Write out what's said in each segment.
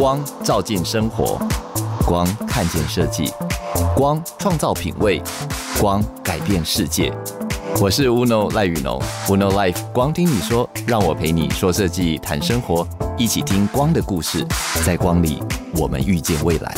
光照进生活，光看见设计，光创造品味，光改变世界。我是 Uno 赖雨农，n o life 光听你说，让我陪你说设计，谈生活，一起听光的故事，在光里我们遇见未来。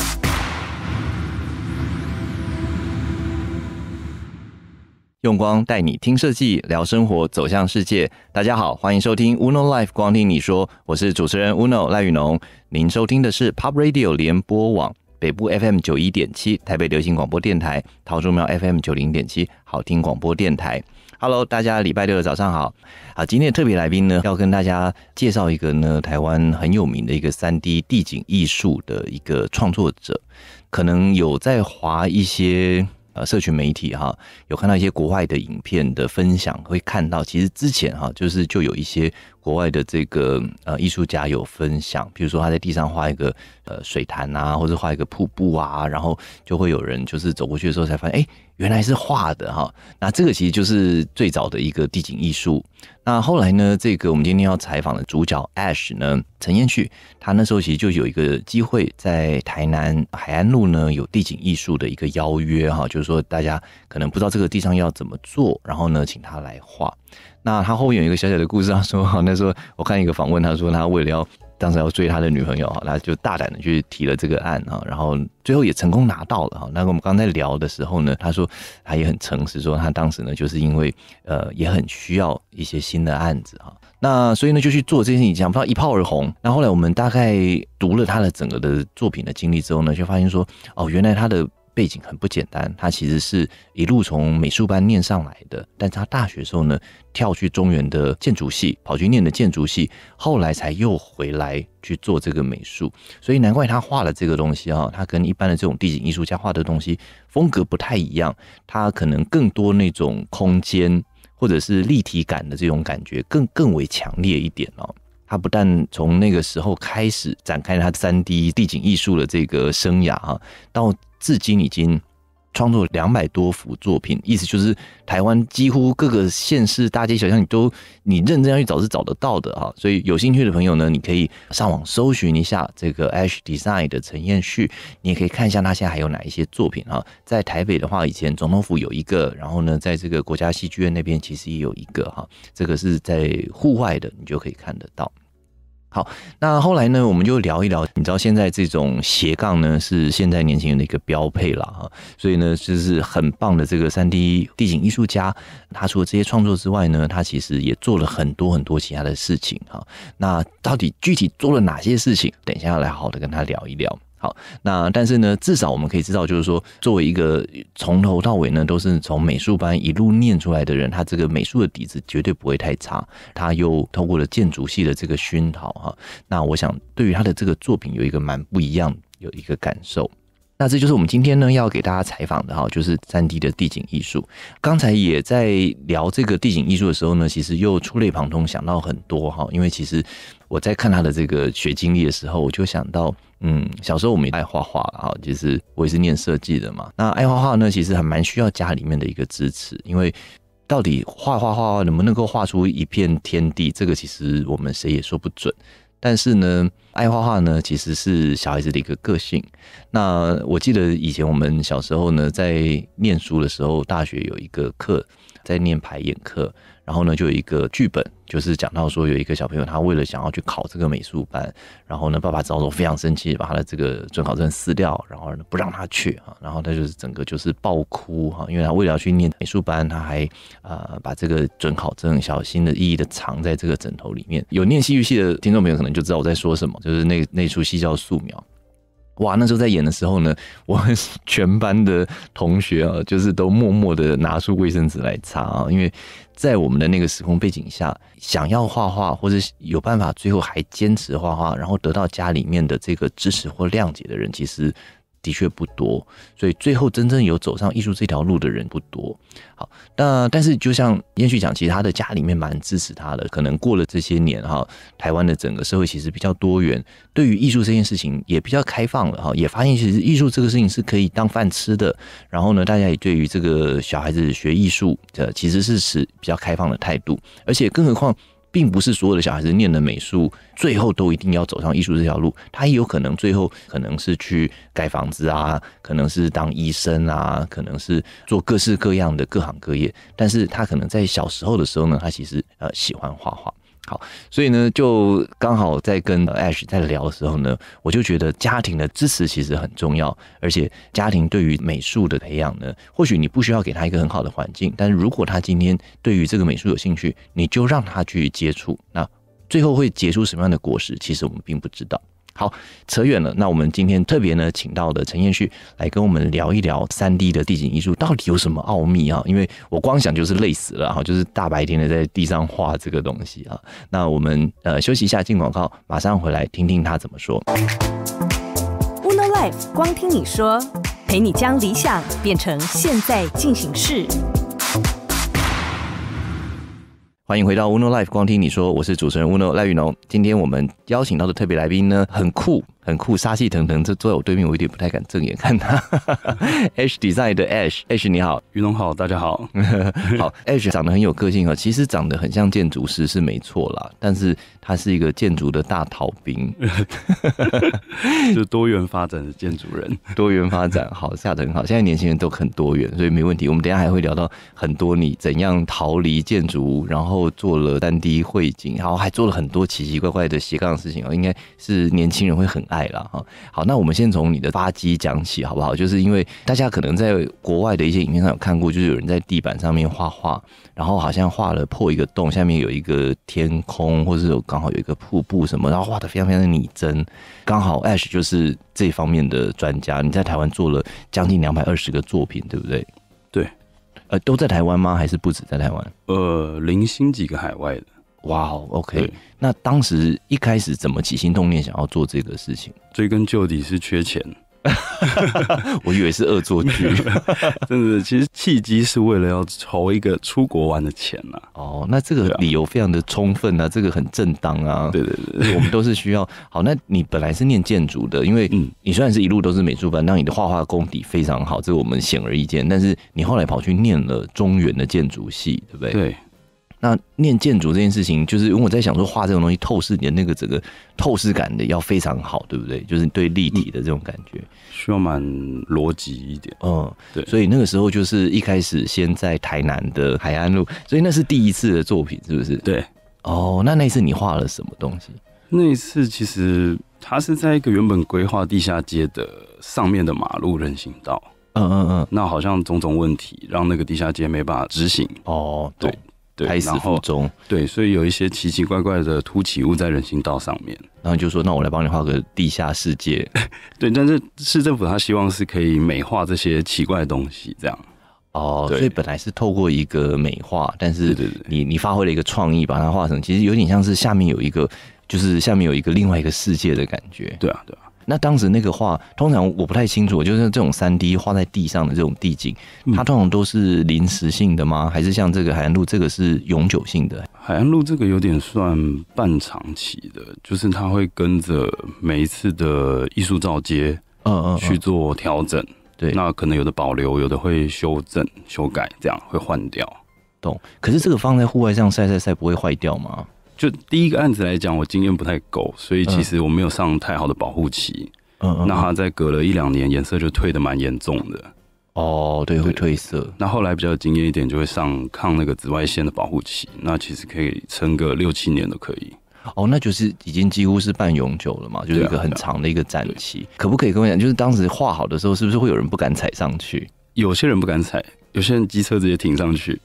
用光带你听设计，聊生活，走向世界。大家好，欢迎收听 UNO Life 光听你说，我是主持人 UNO 赖宇农。您收听的是 Pop Radio 联播网北部 FM 九一点七，台北流行广播电台桃竹苗 FM 九零点七好听广播电台。Hello，大家礼拜六的早上好。啊，今天特别来宾呢，要跟大家介绍一个呢，台湾很有名的一个三 D 地景艺术的一个创作者，可能有在划一些。呃，社群媒体哈，有看到一些国外的影片的分享，会看到其实之前哈，就是就有一些。国外的这个呃艺术家有分享，比如说他在地上画一个呃水潭啊，或者画一个瀑布啊，然后就会有人就是走过去的时候才发现，哎，原来是画的哈。那这个其实就是最早的一个地景艺术。那后来呢，这个我们今天要采访的主角 Ash 呢，陈彦旭，他那时候其实就有一个机会在台南海岸路呢有地景艺术的一个邀约哈，就是说大家可能不知道这个地上要怎么做，然后呢请他来画。那他后面有一个小小的故事，他说哈，那时候我看一个访问，他说他为了要当时要追他的女朋友哈，他就大胆的去提了这个案哈，然后最后也成功拿到了哈。那我们刚才聊的时候呢，他说他也很诚实，说他当时呢就是因为呃也很需要一些新的案子哈，那所以呢就去做这件事情，想不到一炮而红。那后来我们大概读了他的整个的作品的经历之后呢，就发现说哦，原来他的。背景很不简单，他其实是一路从美术班念上来的，但他大学时候呢跳去中原的建筑系，跑去念的建筑系，后来才又回来去做这个美术，所以难怪他画了这个东西啊，他跟一般的这种地景艺术家画的东西风格不太一样，他可能更多那种空间或者是立体感的这种感觉更更为强烈一点哦。他不但从那个时候开始展开了他 3D 地景艺术的这个生涯哈，到至今已经创作两百多幅作品，意思就是台湾几乎各个县市大街小巷你都你认真要去找是找得到的哈。所以有兴趣的朋友呢，你可以上网搜寻一下这个 Ash Design 的陈彦旭，你也可以看一下他现在还有哪一些作品哈。在台北的话，以前总统府有一个，然后呢，在这个国家戏剧院那边其实也有一个哈，这个是在户外的，你就可以看得到。好，那后来呢，我们就聊一聊。你知道现在这种斜杠呢，是现在年轻人的一个标配了哈。所以呢，就是很棒的这个三 D 地景艺术家，他除了这些创作之外呢，他其实也做了很多很多其他的事情哈。那到底具体做了哪些事情？等一下要来，好的跟他聊一聊。好，那但是呢，至少我们可以知道，就是说，作为一个从头到尾呢都是从美术班一路念出来的人，他这个美术的底子绝对不会太差。他又透过了建筑系的这个熏陶，哈。那我想，对于他的这个作品，有一个蛮不一样，有一个感受。那这就是我们今天呢要给大家采访的哈，就是三 D 的地景艺术。刚才也在聊这个地景艺术的时候呢，其实又触类旁通想到很多哈，因为其实。我在看他的这个学经历的时候，我就想到，嗯，小时候我们也爱画画啊，其实我也是念设计的嘛。那爱画画呢，其实还蛮需要家里面的一个支持，因为到底画画画画能不能够画出一片天地，这个其实我们谁也说不准。但是呢，爱画画呢，其实是小孩子的一个个性。那我记得以前我们小时候呢，在念书的时候，大学有一个课在念排演课。然后呢，就有一个剧本，就是讲到说有一个小朋友，他为了想要去考这个美术班，然后呢，爸爸知道后非常生气，把他的这个准考证撕掉，然后呢不让他去啊。然后他就是整个就是爆哭哈，因为他为了要去念美术班，他还呃把这个准考证小心的、翼一的藏在这个枕头里面。有念戏剧系的听众朋友可能就知道我在说什么，就是那那出戏叫《素描》。哇，那时候在演的时候呢，我们全班的同学啊，就是都默默的拿出卫生纸来擦啊，因为。在我们的那个时空背景下，想要画画或者有办法，最后还坚持画画，然后得到家里面的这个支持或谅解的人，其实。的确不多，所以最后真正有走上艺术这条路的人不多。好，那但是就像延旭讲，其实他的家里面蛮支持他的。可能过了这些年哈，台湾的整个社会其实比较多元，对于艺术这件事情也比较开放了哈。也发现其实艺术这个事情是可以当饭吃的。然后呢，大家也对于这个小孩子学艺术，呃，其实是持比较开放的态度。而且更何况。并不是所有的小孩子念了美术，最后都一定要走上艺术这条路。他也有可能最后可能是去盖房子啊，可能是当医生啊，可能是做各式各样的各行各业。但是他可能在小时候的时候呢，他其实呃喜欢画画。好，所以呢，就刚好在跟 Ash 在聊的时候呢，我就觉得家庭的支持其实很重要，而且家庭对于美术的培养呢，或许你不需要给他一个很好的环境，但是如果他今天对于这个美术有兴趣，你就让他去接触，那最后会结出什么样的果实，其实我们并不知道。好，扯远了。那我们今天特别呢，请到的陈彦旭来跟我们聊一聊三 D 的地景艺术到底有什么奥秘啊？因为我光想就是累死了哈，就是大白天的在地上画这个东西啊。那我们呃休息一下，进广告，马上回来听听他怎么说。Uno Life，光听你说，陪你将理想变成现在进行式。欢迎回到 Uno Life，光听你说，我是主持人 Uno 赖雨农。今天我们邀请到的特别来宾呢，很酷。很酷，杀气腾腾，就坐在我对面，我有点不太敢正眼看他。Ash Design 的 Ash，Ash 你好，于龙好，大家好 好。Ash 长得很有个性啊，其实长得很像建筑师是没错啦，但是他是一个建筑的大逃兵，就多元发展的建筑人，多元发展好，下的很好。现在年轻人都很多元，所以没问题。我们等下还会聊到很多你怎样逃离建筑，然后做了 3D 绘景，然后还做了很多奇奇怪怪的斜杠的事情哦，应该是年轻人会很。爱了哈，好，那我们先从你的吧唧讲起好不好？就是因为大家可能在国外的一些影片上有看过，就是有人在地板上面画画，然后好像画了破一个洞，下面有一个天空，或者是刚好有一个瀑布什么，然后画的非常非常的拟真。刚好 Ash 就是这方面的专家，你在台湾做了将近两百二十个作品，对不对？对，呃，都在台湾吗？还是不止在台湾？呃，零星几个海外的。哇，OK，那当时一开始怎么起心动念想要做这个事情？追根究底是缺钱，我以为是恶作剧，真的。其实契机是为了要筹一个出国玩的钱呐。哦，那这个理由非常的充分啊，这个很正当啊。对对对，我们都是需要。好，那你本来是念建筑的，因为你虽然是一路都是美术班，那你的画画功底非常好，这我们显而易见。但是你后来跑去念了中原的建筑系，对不对？对。那念建筑这件事情，就是我在想说，画这种东西透视，你的那个整个透视感的要非常好，对不对？就是对立体的这种感觉，需要蛮逻辑一点。嗯，对。所以那个时候就是一开始先在台南的海岸路，所以那是第一次的作品，是不是？对。哦，那那次你画了什么东西？那次其实它是在一个原本规划地下街的上面的马路人行道。嗯嗯嗯。那好像种种问题让那个地下街没办法执行。哦，对。害死后中，对，所以有一些奇奇怪怪的凸起物在人行道上面，然后就说那我来帮你画个地下世界，对，但是市政府他希望是可以美化这些奇怪的东西，这样哦，所以本来是透过一个美化，但是你你发挥了一个创意，把它画成其实有点像是下面有一个，就是下面有一个另外一个世界的感觉，对啊，对啊。那当时那个画，通常我不太清楚，就是这种三 D 画在地上的这种地景，它通常都是临时性的吗？还是像这个海岸路这个是永久性的？海岸路这个有点算半长期的，就是它会跟着每一次的艺术照接，嗯嗯，去做调整。对，那可能有的保留，有的会修正、修改，这样会换掉。懂。可是这个放在户外上晒晒晒，不会坏掉吗？就第一个案子来讲，我经验不太够，所以其实我没有上太好的保护漆，那它在隔了一两年，颜色就褪的蛮严重的。哦，对，会褪色。那后来比较经验一点，就会上抗那个紫外线的保护漆，那其实可以撑个六七年都可以。哦，那就是已经几乎是半永久了嘛，就是一个很长的一个展期。可不可以跟我讲，就是当时画好的时候，是不是会有人不敢踩上去？有些人不敢踩，有些人机车直接停上去。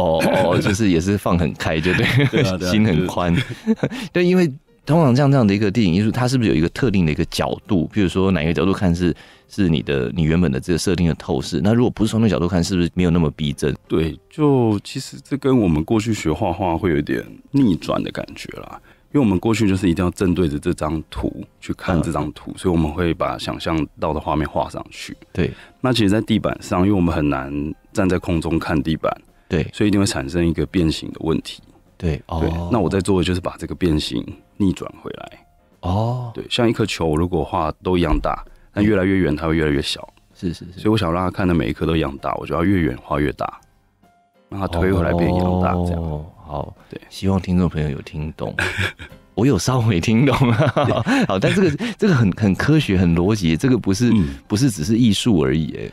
哦哦，就是也是放很开，就对，心很宽。对，因为通常像这样的一个电影艺术，它是不是有一个特定的一个角度？比如说哪一个角度看是是你的你原本的这个设定的透视？那如果不是从那角度看，是不是没有那么逼真？对，就其实这跟我们过去学画画会有点逆转的感觉啦。因为我们过去就是一定要正对着这张图去看这张图，所以我们会把想象到的画面画上去。对，那其实，在地板上，因为我们很难站在空中看地板。对，所以一定会产生一个变形的问题。对，哦，那我在做的就是把这个变形逆转回来。哦，对，像一颗球，如果画都一样大，但越来越远，它会越来越小。是是是。所以我想让他看的每一颗都一样大，我就要越远画越大，让它推回来变一样大。这样。好，对。希望听众朋友有听懂。我有稍微听懂。好，但这个这个很很科学，很逻辑，这个不是不是只是艺术而已，哎。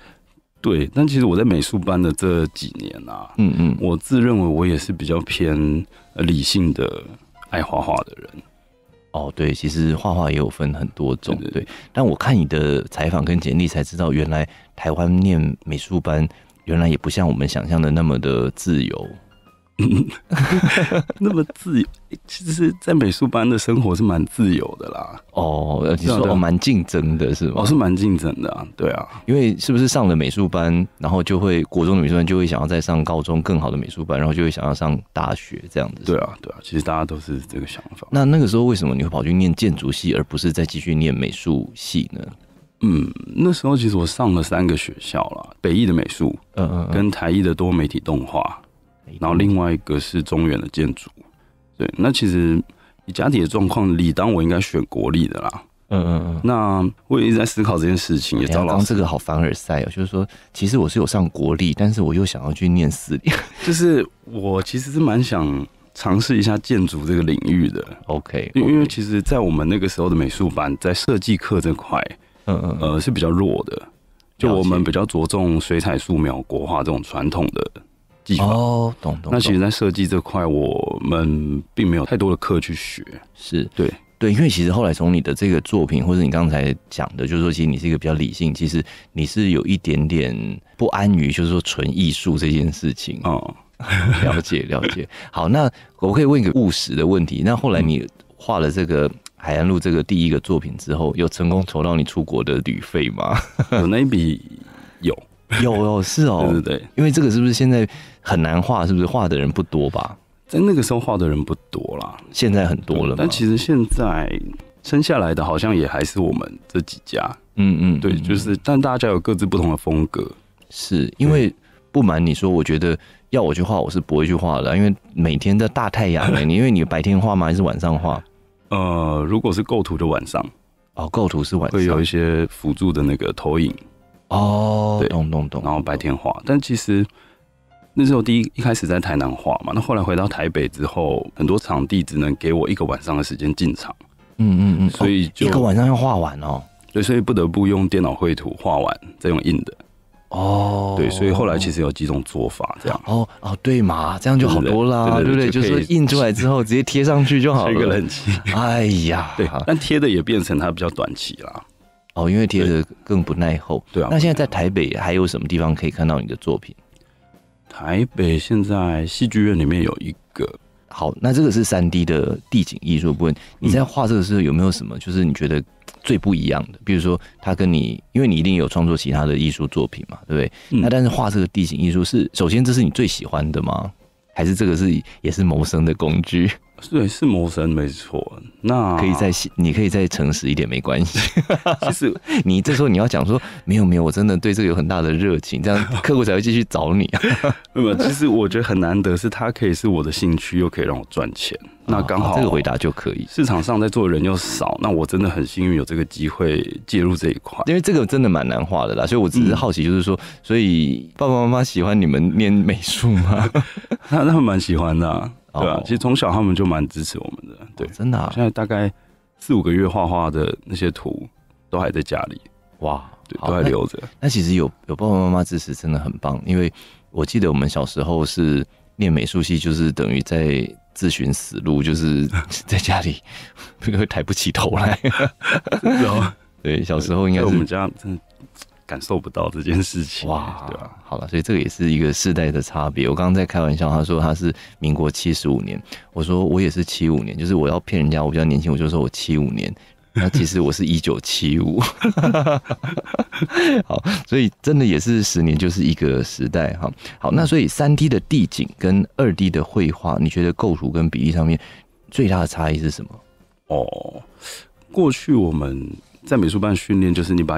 对，但其实我在美术班的这几年啊，嗯嗯，我自认为我也是比较偏理性的，爱画画的人。哦，对，其实画画也有分很多种，对。但我看你的采访跟简历才知道，原来台湾念美术班，原来也不像我们想象的那么的自由。那么自由，其实，在美术班的生活是蛮自由的啦。哦，你说哦，蛮竞争的是吗？哦，是蛮竞争的，对啊。因为是不是上了美术班，然后就会国中的美术班就会想要再上高中更好的美术班，然后就会想要上大学这样子。对啊，对啊，其实大家都是这个想法。那那个时候为什么你会跑去念建筑系，而不是再继续念美术系呢？嗯，那时候其实我上了三个学校了，北艺的美术，嗯嗯，跟台艺的多媒体动画。然后另外一个是中原的建筑，对，那其实以家里的状况，理当我应该选国立的啦。嗯嗯嗯。那我也一直在思考这件事情。张老师，这个好凡尔赛哦，就是说，其实我是有上国立，但是我又想要去念私立。就是我其实是蛮想尝试一下建筑这个领域的。OK，因为因为其实，在我们那个时候的美术班，在设计课这块，嗯嗯，呃是比较弱的，就我们比较着重水彩素描、国画这种传统的。哦，懂懂。那其实，在设计这块，我们并没有太多的课去学。是对，对，因为其实后来从你的这个作品，或者你刚才讲的，就是说，其实你是一个比较理性，其实你是有一点点不安于，就是说纯艺术这件事情。哦，了解，了解。好，那我可以问一个务实的问题。那后来你画了这个海岸路这个第一个作品之后，有成功筹到你出国的旅费吗？有那一笔？有，有哦，是哦，对对。因为这个是不是现在？很难画，是不是？画的人不多吧？在那个时候画的人不多啦，现在很多了。但其实现在生下来的好像也还是我们这几家。嗯嗯，对，就是，但大家有各自不同的风格。是因为不瞒你说，我觉得要我去画，我是不会去画的。因为每天的大太阳，你因为你白天画吗？还是晚上画？呃，如果是构图的晚上，哦，构图是晚，上，会有一些辅助的那个投影。哦，对咚对，然后白天画，但其实。那时候第一一开始在台南画嘛，那后来回到台北之后，很多场地只能给我一个晚上的时间进场。嗯嗯嗯，所以就、一个晚上要画完哦，对，所以不得不用电脑绘图画完，再用印的。哦，对，所以后来其实有几种做法这样。哦哦，对嘛，这样就好多啦，对不对？就是印出来之后直接贴上去就好了。一个冷气。哎呀，对，但贴的也变成它比较短期啦。哦，因为贴的更不耐候。对啊。那现在在台北还有什么地方可以看到你的作品？台北现在戏剧院里面有一个好，那这个是三 D 的地景艺术部分。你在画这个时候有没有什么？就是你觉得最不一样的？比如说，他跟你因为你一定有创作其他的艺术作品嘛，对不对？那但是画这个地形艺术是，首先这是你最喜欢的吗？还是这个是也是谋生的工具？对，是魔神没错。那可以再，你可以再诚实一点，没关系。其实你这时候你要讲说，没有没有，我真的对这个有很大的热情，这样 客户才会继续找你。那 么其实我觉得很难得，是他可以是我的兴趣，又可以让我赚钱。那刚好这个回答就可以。市场上在做的人又少，那我真的很幸运有这个机会介入这一块，因为这个真的蛮难画的啦。所以我只是好奇，就是说，所以爸爸妈妈喜欢你们念美术吗？他们蛮喜欢的。对啊，其实从小他们就蛮支持我们的。对，真的。现在大概四五个月画画的那些图都还在家里，哇，都还留着。那其实有有爸爸妈妈支持真的很棒，因为我记得我们小时候是念美术系，就是等于在自寻死路，就是 在家里 会抬不起头来。对，小时候应该我们家的。感受不到这件事情哇，对吧？好了，所以这个也是一个世代的差别。我刚刚在开玩笑，他说他是民国七十五年，我说我也是七五年，就是我要骗人家我比较年轻，我就说我七五年，那其实我是一九七五。好，所以真的也是十年就是一个时代哈。好，那所以三 D 的地景跟二 D 的绘画，你觉得构图跟比例上面最大的差异是什么？哦，过去我们在美术班训练，就是你把。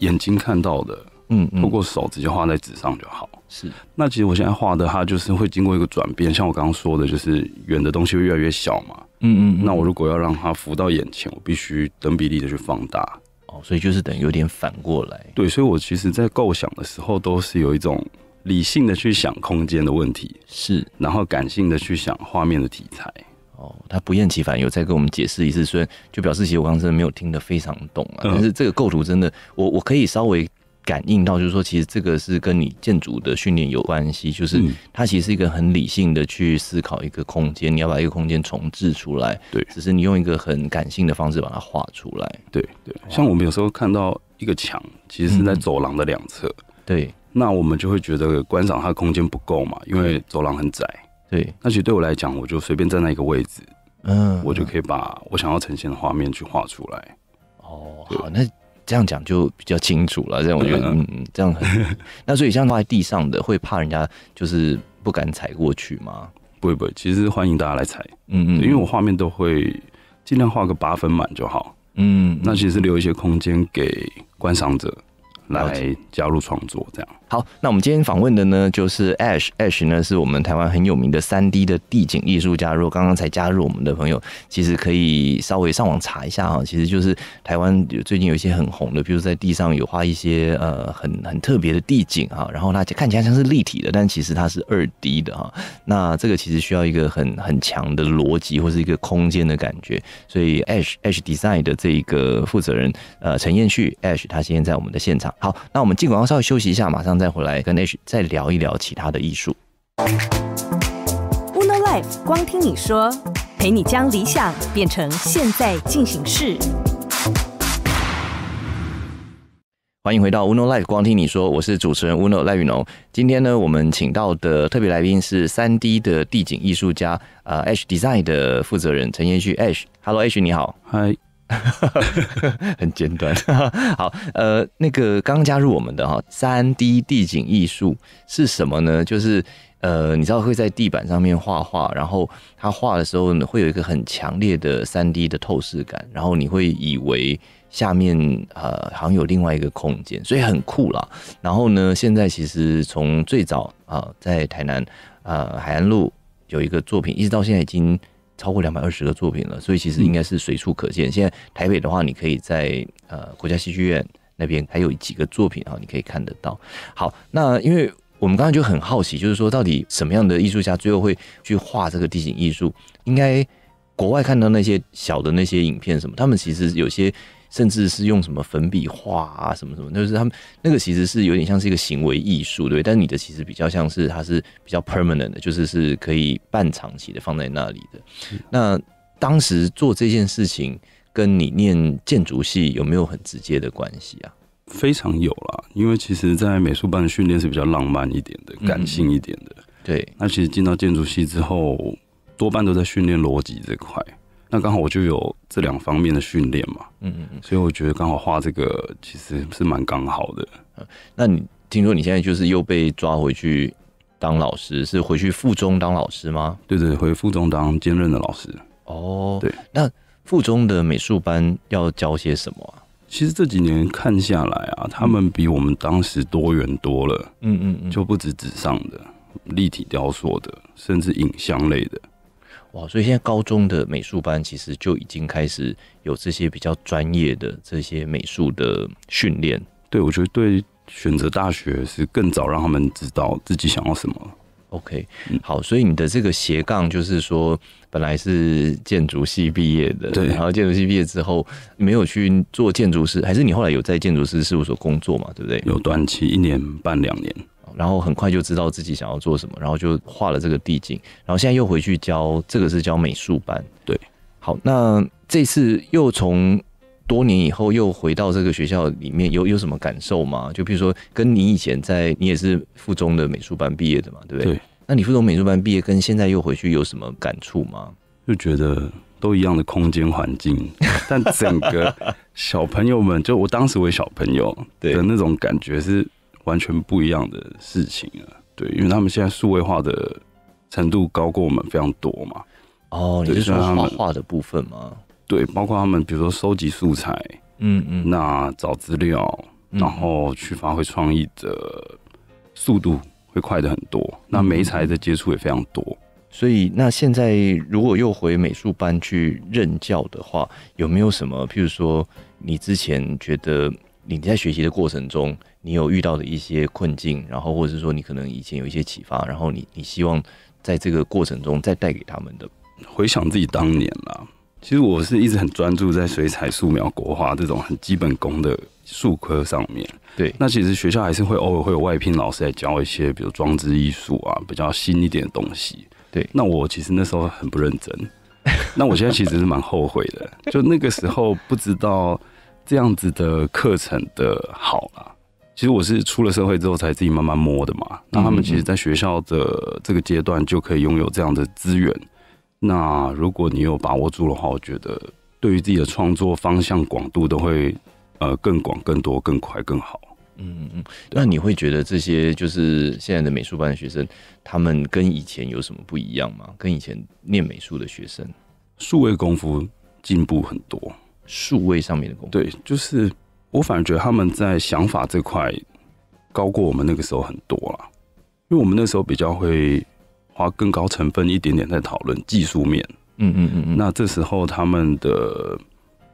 眼睛看到的，嗯，透过手直接画在纸上就好。是，那其实我现在画的，它就是会经过一个转变，像我刚刚说的，就是远的东西会越来越小嘛。嗯嗯，那我如果要让它浮到眼前，我必须等比例的去放大。哦，所以就是等于有点反过来。对，所以我其实在构想的时候，都是有一种理性的去想空间的问题，是，然后感性的去想画面的题材。哦，他不厌其烦有再跟我们解释一次，虽然就表示其实我刚刚真的没有听得非常懂啊，但是这个构图真的，我我可以稍微感应到，就是说其实这个是跟你建筑的训练有关系，就是它其实是一个很理性的去思考一个空间，你要把一个空间重置出来，对，只是你用一个很感性的方式把它画出来，对对。像我们有时候看到一个墙，其实是在走廊的两侧，对，那我们就会觉得观赏它空间不够嘛，因为走廊很窄。对，那其实对我来讲，我就随便站在一个位置，嗯，我就可以把我想要呈现的画面去画出来。哦，好，那这样讲就比较清楚了。这样我觉得，嗯嗯，这样很。那所以像样画在地上的，会怕人家就是不敢踩过去吗？不会不会，其实欢迎大家来踩，嗯嗯，因为我画面都会尽量画个八分满就好，嗯，那其实留一些空间给观赏者。来加入创作，这样好。那我们今天访问的呢，就是 Ash Ash 呢，是我们台湾很有名的三 D 的地景艺术家。如果刚刚才加入我们的朋友，其实可以稍微上网查一下哈。其实就是台湾最近有一些很红的，比如在地上有画一些呃很很特别的地景哈，然后它看起来像是立体的，但其实它是二 D 的哈。那这个其实需要一个很很强的逻辑或是一个空间的感觉。所以 Ash Ash Design 的这一个负责人呃陈彦旭 Ash 他今天在我们的现场。好，那我们尽管要稍微休息一下，马上再回来跟 H 再聊一聊其他的艺术。Uno Life 光听你说，陪你将理想变成现在进行式。欢迎回到 Uno Life 光听你说，我是主持人 Uno 赖雨农。今天呢，我们请到的特别来宾是三 D 的地景艺术家，呃，H Design 的负责人陈延旭 H。Hello H，你好。嗨。很尖端，好，呃，那个刚加入我们的哈，三 D 地景艺术是什么呢？就是呃，你知道会在地板上面画画，然后他画的时候呢，会有一个很强烈的三 D 的透视感，然后你会以为下面呃好像有另外一个空间，所以很酷啦。然后呢，现在其实从最早啊在台南呃海岸路有一个作品，一直到现在已经。超过两百二十个作品了，所以其实应该是随处可见。现在台北的话，你可以在呃国家戏剧院那边还有几个作品啊，你可以看得到。好，那因为我们刚刚就很好奇，就是说到底什么样的艺术家最后会去画这个地景艺术？应该国外看到那些小的那些影片，什么他们其实有些。甚至是用什么粉笔画啊，什么什么，就是他们那个其实是有点像是一个行为艺术，对。但你的其实比较像是它是比较 permanent 的，就是是可以半长期的放在那里的。那当时做这件事情跟你念建筑系有没有很直接的关系啊？非常有啦，因为其实，在美术班的训练是比较浪漫一点的、感性一点的。对。那其实进到建筑系之后，多半都在训练逻辑这块。那刚好我就有这两方面的训练嘛，嗯嗯嗯，所以我觉得刚好画这个其实是蛮刚好的。那你听说你现在就是又被抓回去当老师，是回去附中当老师吗？对对，回附中当兼任的老师。哦，对，那附中的美术班要教些什么啊？其实这几年看下来啊，他们比我们当时多元多了，嗯嗯嗯，就不止纸上的，立体雕塑的，甚至影像类的。哇，所以现在高中的美术班其实就已经开始有这些比较专业的这些美术的训练。对，我觉得对选择大学是更早让他们知道自己想要什么。OK，好，所以你的这个斜杠就是说，本来是建筑系毕业的，对，然后建筑系毕业之后没有去做建筑师，还是你后来有在建筑师事务所工作嘛？对不对？有短期一年半两年。然后很快就知道自己想要做什么，然后就画了这个地景，然后现在又回去教这个是教美术班，对。好，那这次又从多年以后又回到这个学校里面，有有什么感受吗？就比如说跟你以前在，你也是附中的美术班毕业的嘛，对不对？对。那你附中美术班毕业跟现在又回去有什么感触吗？就觉得都一样的空间环境，但整个小朋友们，就我当时为小朋友的那种感觉是。完全不一样的事情啊，对，因为他们现在数位化的程度高过我们非常多嘛。哦，你是说画画的部分吗？对，包括他们比如说收集素材，嗯嗯，那找资料，然后去发挥创意的速度会快的很多。那媒材的接触也非常多，所以那现在如果又回美术班去任教的话，有没有什么，譬如说你之前觉得？你在学习的过程中，你有遇到的一些困境，然后或者是说你可能以前有一些启发，然后你你希望在这个过程中再带给他们的回想自己当年啦，其实我是一直很专注在水彩、素描、国画这种很基本功的术科上面。对，那其实学校还是会偶尔会有外聘老师来教一些，比如装置艺术啊，比较新一点的东西。对，那我其实那时候很不认真，那我现在其实是蛮后悔的，就那个时候不知道。这样子的课程的好了，其实我是出了社会之后才自己慢慢摸的嘛。那他们其实在学校的这个阶段就可以拥有这样的资源。那如果你有把握住的话，我觉得对于自己的创作方向广度都会呃更广、更多、更快、更好。嗯嗯，那你会觉得这些就是现在的美术班的学生，他们跟以前有什么不一样吗？跟以前念美术的学生，数位功夫进步很多。数位上面的功，对，就是我反而觉得他们在想法这块高过我们那个时候很多了，因为我们那时候比较会花更高成分一点点在讨论技术面，嗯嗯嗯，那这时候他们的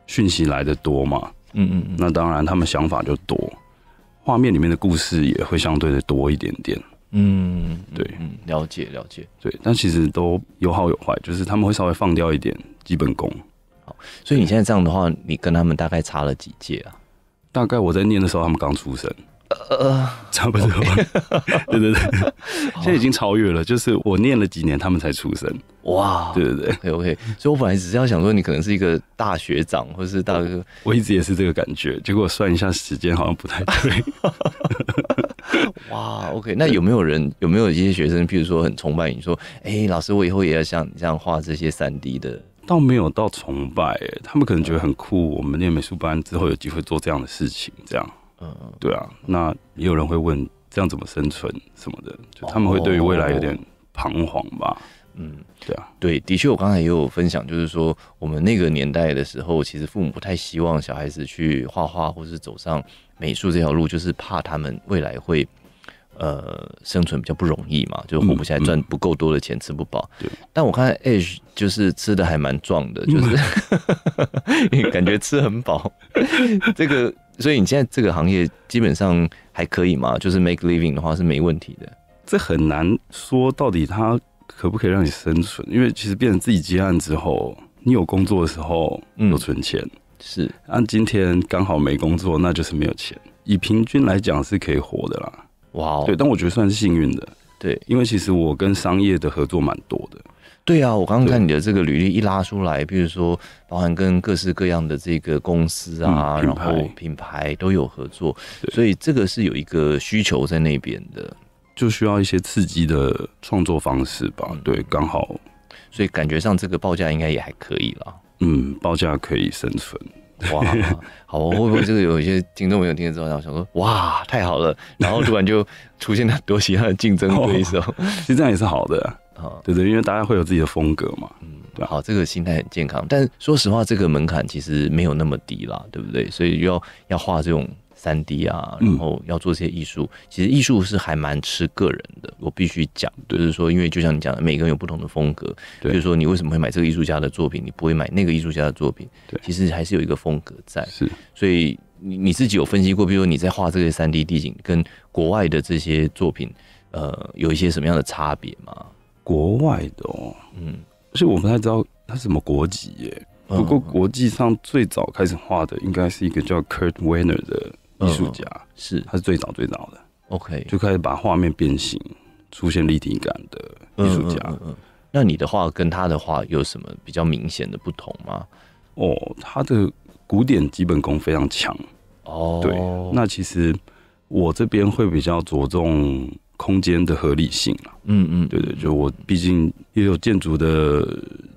讯息来的多嘛，嗯嗯，那当然他们想法就多，画面里面的故事也会相对的多一点点，嗯嗯，对，了解了解，对，但其实都有好有坏，就是他们会稍微放掉一点基本功。所以你现在这样的话，你跟他们大概差了几届啊？大概我在念的时候，他们刚出生，呃，差不多，对对对，现在已经超越了。就是我念了几年，他们才出生。哇，对对对，OK。所以我本来只是要想说，你可能是一个大学长或者是大哥，我一直也是这个感觉。结果算一下时间，好像不太对。哇，OK。那有没有人有没有一些学生，譬如说很崇拜你，说，哎，老师，我以后也要像你这样画这些三 D 的？倒没有到崇拜，他们可能觉得很酷。我们念美术班之后有机会做这样的事情，这样，嗯，对啊。那也有人会问，这样怎么生存什么的，就他们会对于未来有点彷徨吧。嗯，对啊，对，的确，我刚才也有分享，就是说，我们那个年代的时候，其实父母不太希望小孩子去画画，或是走上美术这条路，就是怕他们未来会。呃，生存比较不容易嘛，就活不下来，赚不够多的钱，吃不饱。但我看 Ash 就是吃的还蛮壮的，就是 感觉吃很饱。这个，所以你现在这个行业基本上还可以嘛，就是 make living 的话是没问题的。这很难说到底它可不可以让你生存，因为其实变成自己接案之后，你有工作的时候有存钱，是按今天刚好没工作，那就是没有钱。以平均来讲是可以活的啦。哇，对，但我觉得算是幸运的，对，因为其实我跟商业的合作蛮多的。对啊，我刚刚看你的这个履历一拉出来，比如说包含跟各式各样的这个公司啊，然后品牌都有合作，所以这个是有一个需求在那边的，就需要一些刺激的创作方式吧。对，刚好，所以感觉上这个报价应该也还可以了。嗯，报价可以生存。哇，好，我会不会就是有一些听众朋友听了之后，然后想说，哇，太好了，然后突然就出现了多其他的竞争对手，其实这样也是好的，啊，对对，因为大家会有自己的风格嘛，嗯，好，这个心态很健康，但说实话，这个门槛其实没有那么低啦，对不对？所以要要画这种。三 D 啊，然后要做这些艺术，其实艺术是还蛮吃个人的。我必须讲，就是说，因为就像你讲的，每个人有不同的风格。就是说，你为什么会买这个艺术家的作品，你不会买那个艺术家的作品，其实还是有一个风格在。是，所以你你自己有分析过，比如说你在画这些三 D 地景，跟国外的这些作品，呃，有一些什么样的差别吗？国外的，哦，嗯，所以我不太知道他什么国籍耶。不过国际上最早开始画的，应该是一个叫 Kurt w e i n e r 的。艺术家是，他是最早最早的，OK，就开始把画面变形，出现立体感的艺术家。那你的画跟他的画有什么比较明显的不同吗？哦，他的古典基本功非常强哦。对，那其实我这边会比较着重空间的合理性嗯嗯，对对，就我毕竟也有建筑的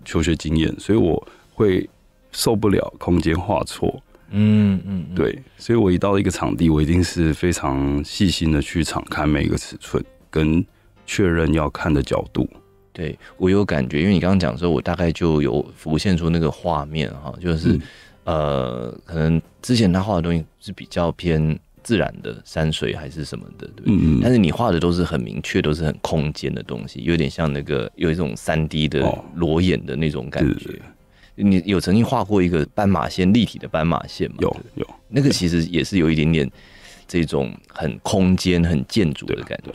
求学经验，所以我会受不了空间画错。嗯嗯对，所以我一到一个场地，我一定是非常细心的去敞开每一个尺寸，跟确认要看的角度。对我有感觉，因为你刚刚讲的时候，我大概就有浮现出那个画面哈，就是呃，可能之前他画的东西是比较偏自然的山水还是什么的，对。但是你画的都是很明确，都是很空间的东西，有点像那个有一种三 D 的裸眼的那种感觉。你有曾经画过一个斑马线立体的斑马线吗？有有，那个其实也是有一点点这种很空间、很建筑的感觉。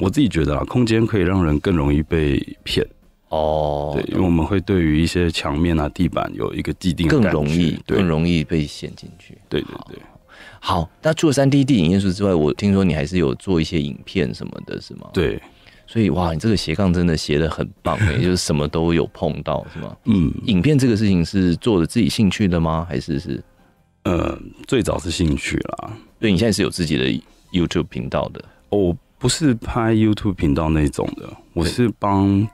我自己觉得啊，空间可以让人更容易被骗哦。对，因为我们会对于一些墙面啊、地板有一个既定，更容易更容易被陷进去。对对对。好，那除了三 D 电影元素之外，我听说你还是有做一些影片什么的，是吗？对。所以哇，你这个斜杠真的斜的很棒哎，就是什么都有碰到，是吗？嗯。影片这个事情是做的自己兴趣的吗？还是是，呃，最早是兴趣啦。对，你现在是有自己的 YouTube 频道的。我不是拍 YouTube 频道那种的，我是帮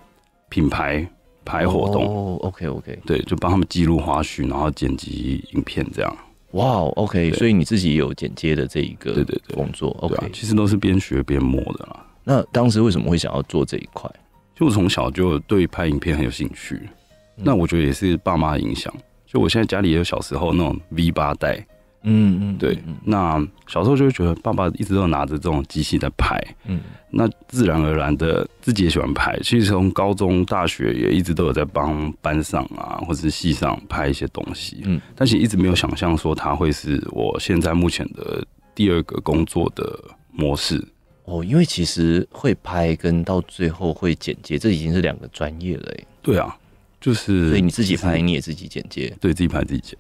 品牌拍活动。哦，OK OK。对，就帮他们记录花絮，然后剪辑影片这样。哇，OK。所以你自己有剪接的这一个对对工作，OK。其实都是边学边磨的啦。那当时为什么会想要做这一块？就从小就对拍影片很有兴趣。那我觉得也是爸妈影响。就我现在家里也有小时候那种 V 八代，嗯嗯，对。那小时候就会觉得爸爸一直都拿着这种机器在拍，嗯，那自然而然的自己也喜欢拍。其实从高中、大学也一直都有在帮班上啊，或者是戏上拍一些东西，嗯。但是一直没有想象说它会是我现在目前的第二个工作的模式。哦，因为其实会拍跟到最后会剪接，这已经是两个专业了，哎。对啊，就是，所以你自己拍你也自己剪接，对，自己拍自己剪。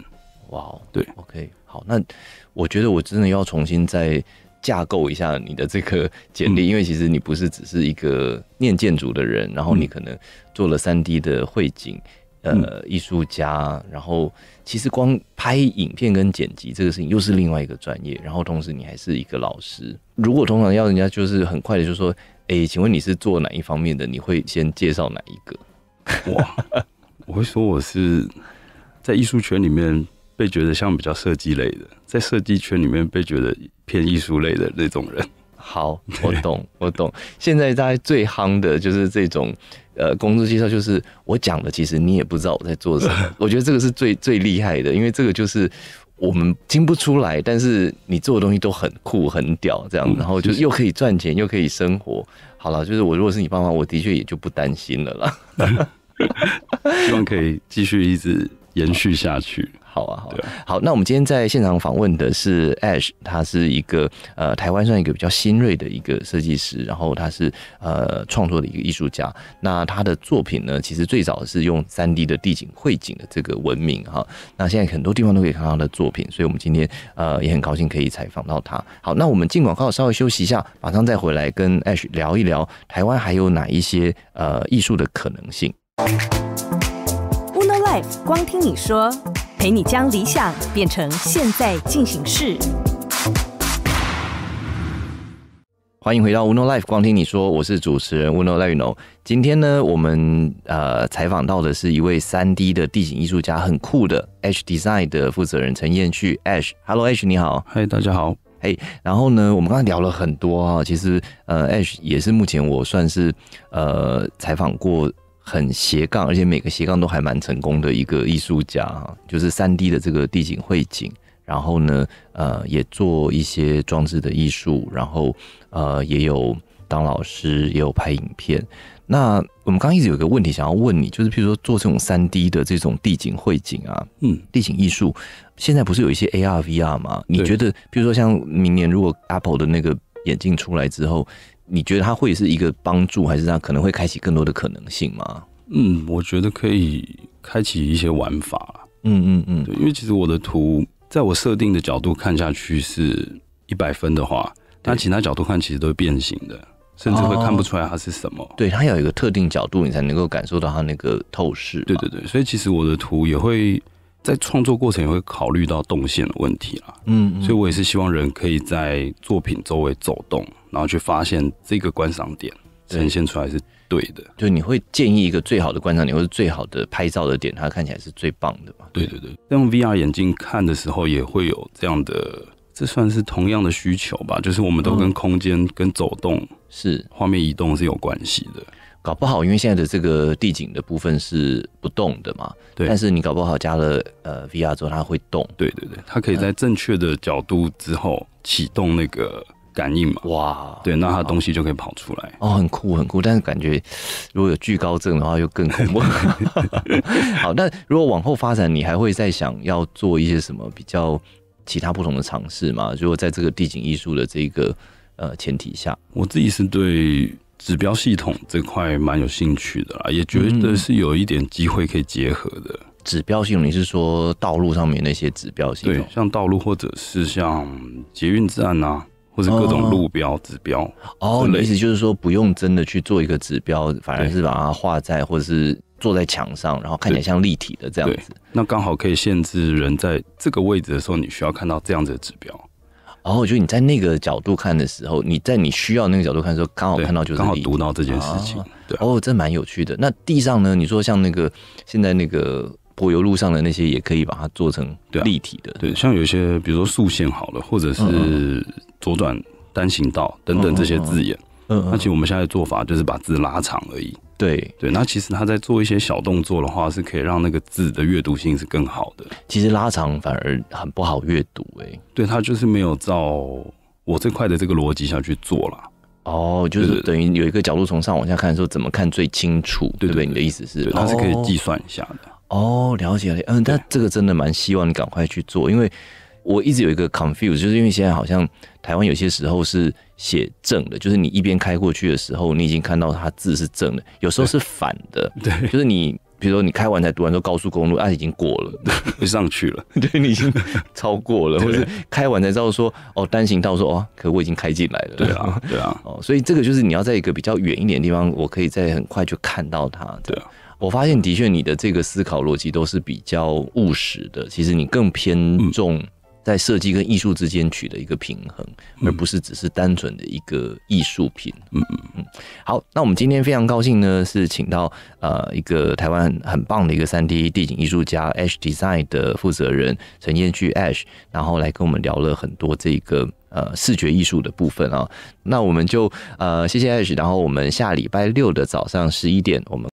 哇，对，OK，好，那我觉得我真的要重新再架构一下你的这个 简历，因为其实你不是只是一个念建筑的人，然后你可能做了三 D 的绘景。呃，艺术家，然后其实光拍影片跟剪辑这个事情又是另外一个专业，然后同时你还是一个老师。如果通常要人家就是很快的就说，哎，请问你是做哪一方面的？你会先介绍哪一个？哇，我会说，我是在艺术圈里面被觉得像比较设计类的，在设计圈里面被觉得偏艺术类的那种人。好，我懂，我懂。现在大家最夯的就是这种，呃，工作介绍就是我讲的，其实你也不知道我在做什么。我觉得这个是最最厉害的，因为这个就是我们听不出来，但是你做的东西都很酷、很屌，这样，然后就是又可以赚钱，又可以生活。好了，就是我如果是你爸妈，我的确也就不担心了啦。希望可以继续一直延续下去。好啊，好。好，那我们今天在现场访问的是 Ash，他是一个呃台湾算一个比较新锐的一个设计师，然后他是呃创作的一个艺术家。那他的作品呢，其实最早是用三 D 的地景绘景的这个文明哈。那现在很多地方都可以看到他的作品，所以我们今天呃也很高兴可以采访到他。好，那我们进广告稍微休息一下，马上再回来跟 Ash 聊一聊台湾还有哪一些呃艺术的可能性。Uno Life，光听你说。陪你将理想变成现在进行式。欢迎回到《Uno Life》，光听你说，我是主持人 Uno l i 雨 e 今天呢，我们呃采访到的是一位三 D 的地形艺术家，很酷的 H Design 的负责人陈彦旭 Ash。Hello Ash，你好。嗨，大家好。嘿，然后呢，我们刚才聊了很多啊。其实呃，Ash 也是目前我算是呃采访过。很斜杠，而且每个斜杠都还蛮成功的一个艺术家哈，就是三 D 的这个地景绘景，然后呢，呃，也做一些装置的艺术，然后呃，也有当老师，也有拍影片。那我们刚刚一直有个问题想要问你，就是譬如说做这种三 D 的这种地景绘景啊，嗯，地景艺术，现在不是有一些 AR VR 吗？你觉得，譬如说像明年如果 Apple 的那个眼镜出来之后？你觉得它会是一个帮助，还是它可能会开启更多的可能性吗？嗯，我觉得可以开启一些玩法嗯嗯嗯嗯，因为其实我的图，在我设定的角度看下去是一百分的话，但其他角度看其实都是变形的，甚至会看不出来它是什么。对，它有一个特定角度，你才能够感受到它那个透视。对对对，所以其实我的图也会。在创作过程也会考虑到动线的问题啦。嗯，所以我也是希望人可以在作品周围走动，然后去发现这个观赏点呈现出来是对的。就你会建议一个最好的观赏点，或是最好的拍照的点，它看起来是最棒的吧？对对对，在用 VR 眼镜看的时候，也会有这样的，这算是同样的需求吧？就是我们都跟空间、跟走动是画面移动是有关系的。搞不好，因为现在的这个地景的部分是不动的嘛，对。但是你搞不好加了呃 VR 之后，它会动。对对对，它可以在正确的角度之后启动那个感应嘛？哇，对，那它东西就可以跑出来。哦，很酷很酷，但是感觉如果有惧高症的话，就更恐怖。好，那如果往后发展，你还会再想要做一些什么比较其他不同的尝试吗？如果在这个地景艺术的这个呃前提下，我自己是对。指标系统这块蛮有兴趣的啦，也觉得是有一点机会可以结合的。指标系统你是说道路上面那些指标系统？对，像道路或者是像捷运站啊，或者各种路标指标。哦，的意思就是说不用真的去做一个指标，反而是把它画在或者是做在墙上，然后看起来像立体的这样子。那刚好可以限制人在这个位置的时候，你需要看到这样子的指标。然后我觉得你在那个角度看的时候，你在你需要那个角度看的时候，刚好看到就是刚好读到这件事情，对哦，这蛮有趣的。那地上呢？你说像那个现在那个柏油路上的那些，也可以把它做成立体的。对，像有些比如说竖线好了，或者是左转单行道等等这些字眼，嗯嗯，那其实我们现在的做法就是把字拉长而已。对对，那其实他在做一些小动作的话，是可以让那个字的阅读性是更好的。其实拉长反而很不好阅读，哎，对他就是没有照我这块的这个逻辑下去做了。哦，就是等于有一个角度从上往下看的时候，怎么看最清楚？对不对？你的意思是，他是可以计算一下的。哦，了解了。嗯，但这个真的蛮希望你赶快去做，因为。我一直有一个 confuse，就是因为现在好像台湾有些时候是写正的，就是你一边开过去的时候，你已经看到它字是正的；有时候是反的，对，就是你比如说你开完才读完说高速公路，啊，已经过了，上去了，对，你已经超过了，或是开完才知道说哦单行道说哦，可我已经开进来了，对啊，对啊，哦，所以这个就是你要在一个比较远一点的地方，我可以再很快就看到它。对啊，我发现的确你的这个思考逻辑都是比较务实的，其实你更偏重。在设计跟艺术之间取得一个平衡，而不是只是单纯的一个艺术品。嗯嗯嗯。好，那我们今天非常高兴呢，是请到呃一个台湾很很棒的一个三 D 地景艺术家 Ash Design 的负责人陈彦居 Ash，然后来跟我们聊了很多这个呃视觉艺术的部分啊。那我们就呃谢谢 Ash，然后我们下礼拜六的早上十一点，我们。